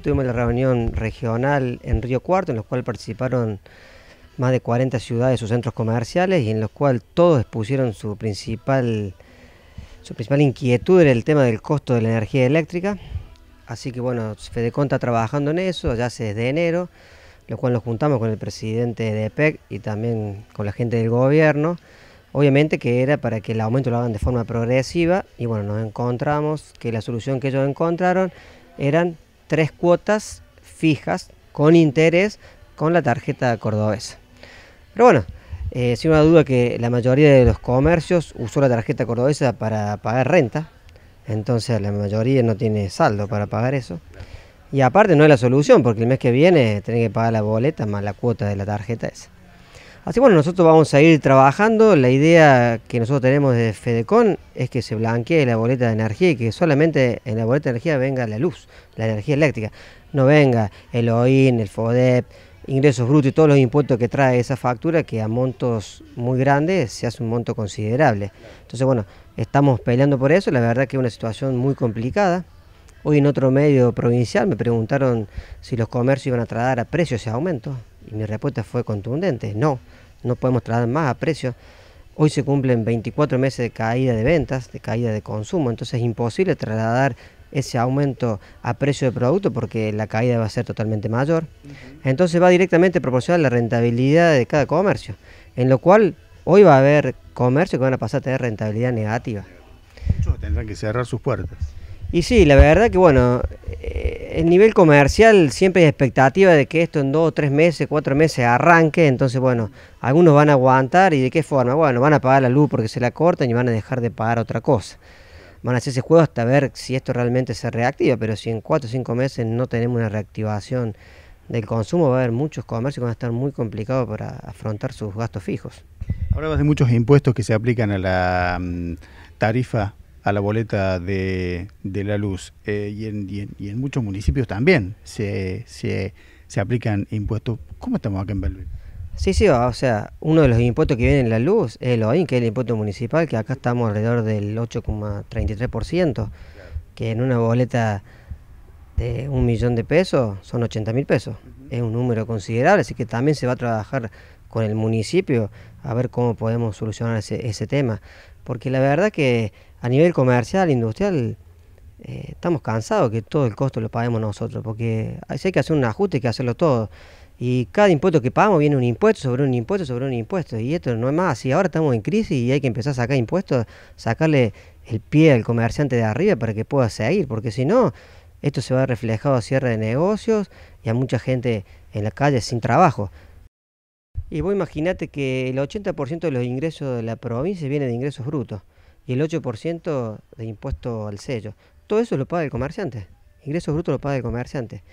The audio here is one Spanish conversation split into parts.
tuvimos la reunión regional en Río Cuarto, en la cual participaron más de 40 ciudades, o centros comerciales, y en los cual todos expusieron su principal, su principal inquietud era el tema del costo de la energía eléctrica. Así que bueno, de está trabajando en eso ya hace desde enero, lo cual nos juntamos con el presidente de EPEC y también con la gente del gobierno. Obviamente que era para que el aumento lo hagan de forma progresiva y bueno, nos encontramos que la solución que ellos encontraron eran tres cuotas fijas con interés con la tarjeta cordobesa. Pero bueno, eh, sin una duda que la mayoría de los comercios usó la tarjeta cordobesa para pagar renta, entonces la mayoría no tiene saldo para pagar eso. Y aparte no es la solución, porque el mes que viene tiene que pagar la boleta más la cuota de la tarjeta esa. Así bueno, nosotros vamos a ir trabajando. La idea que nosotros tenemos de Fedecon es que se blanquee la boleta de energía y que solamente en la boleta de energía venga la luz, la energía eléctrica. No venga el OIN, el FODEP, ingresos brutos y todos los impuestos que trae esa factura que a montos muy grandes se hace un monto considerable. Entonces bueno, estamos peleando por eso. La verdad que es una situación muy complicada. Hoy en otro medio provincial me preguntaron si los comercios iban a tratar a precios ese aumento. Y mi respuesta fue contundente, no, no podemos trasladar más a precios. Hoy se cumplen 24 meses de caída de ventas, de caída de consumo, entonces es imposible trasladar ese aumento a precio de producto porque la caída va a ser totalmente mayor. Entonces va directamente proporcional la rentabilidad de cada comercio, en lo cual hoy va a haber comercio que van a pasar a tener rentabilidad negativa. Muchos tendrán que cerrar sus puertas. Y sí, la verdad que bueno, el nivel comercial siempre hay expectativa de que esto en dos, tres meses, cuatro meses arranque, entonces bueno, algunos van a aguantar y de qué forma, bueno, van a pagar la luz porque se la cortan y van a dejar de pagar otra cosa. Van a hacer ese juego hasta ver si esto realmente se reactiva, pero si en cuatro o cinco meses no tenemos una reactivación del consumo, va a haber muchos comercios que van a estar muy complicados para afrontar sus gastos fijos. Hablamos de muchos impuestos que se aplican a la mm, tarifa la boleta de, de la luz. Eh, y, en, y, en, muchos municipios también se, se, aplican impuestos. ¿Cómo estamos acá en Belville? Sí, sí, o sea, uno de los impuestos que viene en la luz es el OIN, que es el impuesto municipal, que acá estamos alrededor del 8,33%, que en una boleta de un millón de pesos son 80 mil pesos. Es un número considerable, así que también se va a trabajar con el municipio a ver cómo podemos solucionar ese, ese tema. Porque la verdad que a nivel comercial, industrial, eh, estamos cansados que todo el costo lo paguemos nosotros, porque hay que hacer un ajuste, hay que hacerlo todo. Y cada impuesto que pagamos viene un impuesto sobre un impuesto sobre un impuesto. Y esto no es más Y Ahora estamos en crisis y hay que empezar a sacar impuestos, sacarle el pie al comerciante de arriba para que pueda seguir, porque si no, esto se va a reflejado a cierre de negocios y a mucha gente en la calle sin trabajo. Y vos imaginate que el 80% de los ingresos de la provincia viene de ingresos brutos y el 8% de impuesto al sello. Todo eso lo paga el comerciante. Ingresos brutos lo paga el comerciante.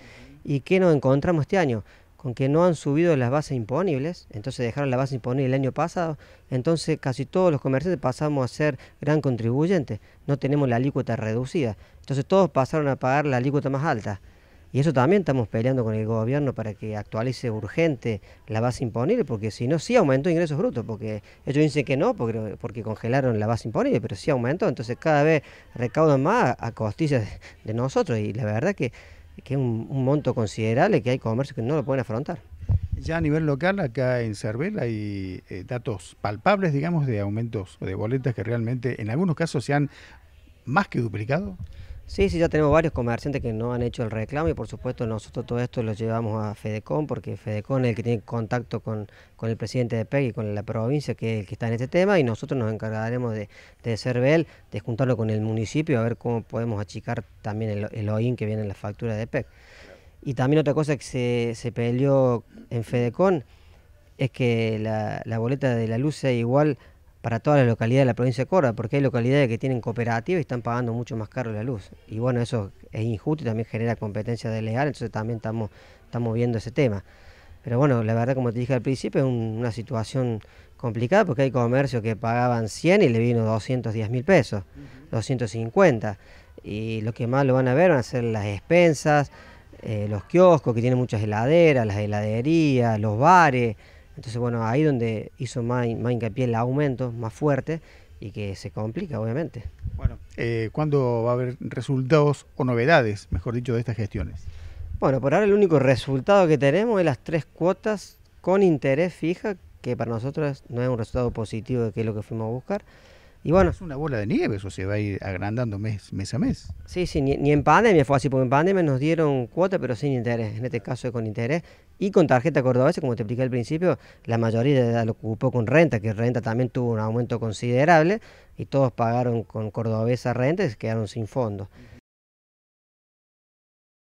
¿Y qué nos encontramos este año? Con que no han subido las bases imponibles, entonces dejaron la base imponible el año pasado, entonces casi todos los comerciantes pasamos a ser gran contribuyente, no tenemos la alícuota reducida, entonces todos pasaron a pagar la alícuota más alta. Y eso también estamos peleando con el gobierno para que actualice urgente la base imponible, porque si no, sí aumentó ingresos brutos, porque ellos dicen que no, porque, porque congelaron la base imponible, pero sí aumentó. Entonces cada vez recaudan más a costillas de nosotros y la verdad que, que es un, monto considerable que hay comercios que no lo pueden afrontar. Ya a nivel local, acá en Cervel hay eh, datos palpables, digamos, de aumentos de boletas que realmente en algunos casos se han más que duplicado. Sí, sí, ya tenemos varios comerciantes que no han hecho el reclamo y por supuesto nosotros todo esto lo llevamos a Fedecon porque Fedecon es el que tiene contacto con, con el presidente de PEG y con la provincia que es el que está en este tema y nosotros nos encargaremos de, de él, de juntarlo con el municipio a ver cómo podemos achicar también el, el OIN que viene en la factura de PEC. Y también otra cosa que se, se peleó en Fedecon es que la, la boleta de la luz sea igual para toda la localidad de la provincia de Córdoba, porque hay localidades que tienen cooperativas y están pagando mucho más caro la luz. Y bueno, eso es injusto y también genera competencia desleal, entonces también estamos, estamos viendo ese tema. Pero bueno, la verdad, como te dije al principio, es una situación complicada porque hay comercios que pagaban 100 y le vino 210 mil pesos, 250. Y lo que más lo van a ver van a ser las expensas, eh, los kioscos que tienen muchas heladeras, las heladerías, los bares. Entonces, bueno, ahí donde hizo más, hincapié el aumento, más fuerte, y que se complica, obviamente. Bueno, eh, ¿cuándo va a haber resultados o novedades, mejor dicho, de estas gestiones? Bueno, por ahora el único resultado que tenemos es las tres cuotas con interés fija, que para nosotros no es un resultado positivo de que es lo que fuimos a buscar. Es una bola de nieve, eso se va a ir agrandando mes, mes a mes. Sí, sí, ni, ni, en pandemia fue así, porque en pandemia nos dieron cuota, pero sin interés. En este caso con interés. Y con tarjeta cordobesa, como te expliqué al principio, la mayoría de edad lo ocupó con renta, que renta también tuvo un aumento considerable, y todos pagaron con cordobesa renta y se quedaron sin fondos.